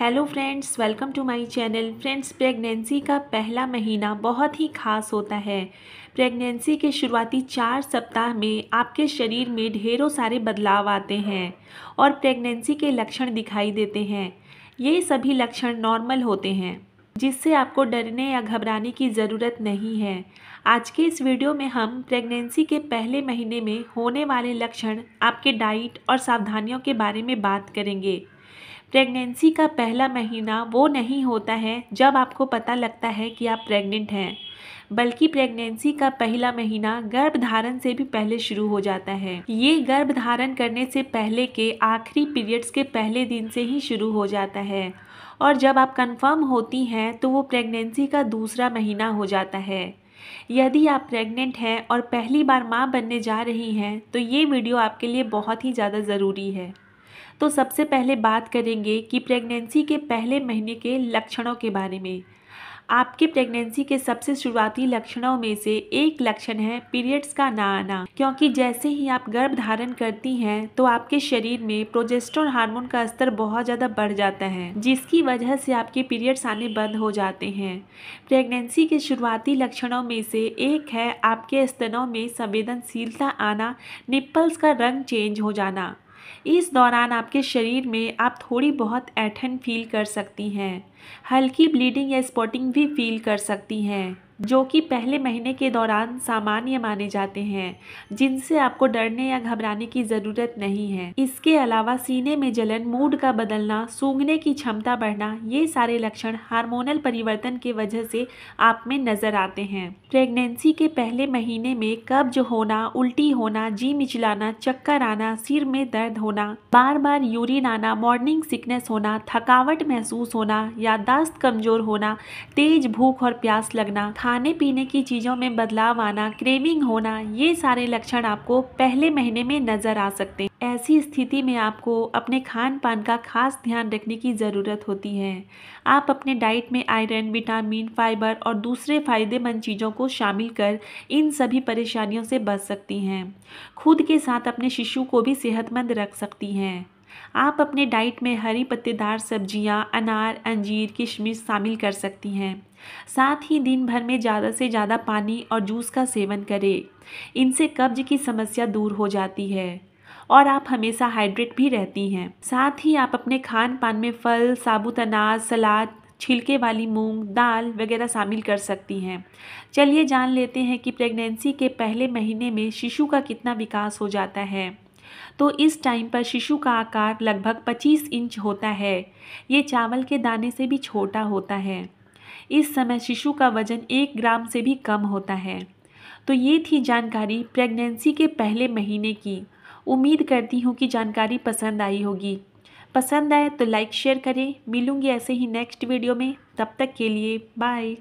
hello friends welcome to my channel friends pregnancy का पहला महीना बहुत ही खास होता है प्रेगनेंसी के शुरुआती चार सप्ताह में आपके शरीर में ढेरों सारे बदलाव आते हैं और प्रेगनेंसी के लक्षण दिखाई देते हैं ये सभी लक्षण नॉर्मल होते हैं जिससे आपको डरने या घबराने की ज़रूरत नहीं है आज के इस वीडियो में हम प्रेगनेंसी के पहले महीने में होने वाले लक्षण आपके डाइट और सावधानियों के बारे में बात करेंगे प्रेगनेंसी का पहला महीना वो नहीं होता है जब आपको पता लगता है कि आप प्रेग्नेंट हैं बल्कि प्रेगनेंसी का पहला महीना गर्भधारण से भी पहले शुरू हो जाता है ये गर्भधारण करने से पहले के आखिरी पीरियड्स के पहले दिन से ही शुरू हो जाता है और जब आप कंफर्म होती हैं तो वो प्रेगनेंसी का दूसरा महीना हो जाता है यदि आप प्रेग्नेंट हैं और पहली बार माँ बनने जा रही हैं तो ये वीडियो आपके लिए बहुत ही ज़्यादा ज़रूरी है तो सबसे पहले बात करेंगे कि प्रेगनेंसी के पहले महीने के लक्षणों के बारे में आपके प्रेगनेंसी के सबसे शुरुआती लक्षणों में से एक लक्षण है पीरियड्स का ना आना क्योंकि जैसे ही आप गर्भ धारण करती हैं तो आपके शरीर में प्रोजेस्टोर हार्मोन का स्तर बहुत ज़्यादा बढ़ जाता है जिसकी वजह से आपके पीरियड्स आने बंद हो जाते हैं प्रेगनेंसी के शुरुआती लक्षणों में से एक है आपके स्तनों में संवेदनशीलता आना निप्पल्स का रंग चेंज हो जाना इस दौरान आपके शरीर में आप थोड़ी बहुत ऐठन फील कर सकती हैं हल्की ब्लीडिंग या स्पॉटिंग भी फील कर सकती हैं जो कि पहले महीने के दौरान सामान्य माने जाते हैं जिनसे आपको डरने या घबराने की ज़रूरत नहीं है इसके अलावा सीने में जलन मूड का बदलना सूंघने की क्षमता बढ़ना ये सारे लक्षण हार्मोनल परिवर्तन के वजह से आप में नज़र आते हैं प्रेगनेंसी के पहले महीने में कब्ज होना उल्टी होना जी मिचलाना चक्कर आना सिर में दर्द होना बार बार यूरिन आना मॉर्निंग सिकनेस होना थकावट महसूस होना या याददाश्त कमज़ोर होना तेज़ भूख और प्यास लगना खाने पीने की चीज़ों में बदलाव आना क्रेविंग होना ये सारे लक्षण आपको पहले महीने में नज़र आ सकते हैं ऐसी स्थिति में आपको अपने खान पान का खास ध्यान रखने की ज़रूरत होती है आप अपने डाइट में आयरन विटामिन फाइबर और दूसरे फ़ायदेमंद चीज़ों को शामिल कर इन सभी परेशानियों से बच सकती हैं खुद के साथ अपने शिशु को भी सेहतमंद रख सकती हैं आप अपने डाइट में हरी पत्तेदार सब्जियां, अनार अंजीर किशमिश शामिल कर सकती हैं साथ ही दिन भर में ज़्यादा से ज़्यादा पानी और जूस का सेवन करें इनसे कब्ज की समस्या दूर हो जाती है और आप हमेशा हाइड्रेट भी रहती हैं साथ ही आप अपने खान पान में फल साबुत अनाज सलाद छिलके वाली मूंग दाल वगैरह शामिल कर सकती हैं चलिए जान लेते हैं कि प्रेगनेंसी के पहले महीने में शिशु का कितना विकास हो जाता है तो इस टाइम पर शिशु का आकार लगभग 25 इंच होता है ये चावल के दाने से भी छोटा होता है इस समय शिशु का वजन एक ग्राम से भी कम होता है तो ये थी जानकारी प्रेगनेंसी के पहले महीने की उम्मीद करती हूँ कि जानकारी पसंद आई होगी पसंद आए तो लाइक शेयर करें मिलूँगी ऐसे ही नेक्स्ट वीडियो में तब तक के लिए बाय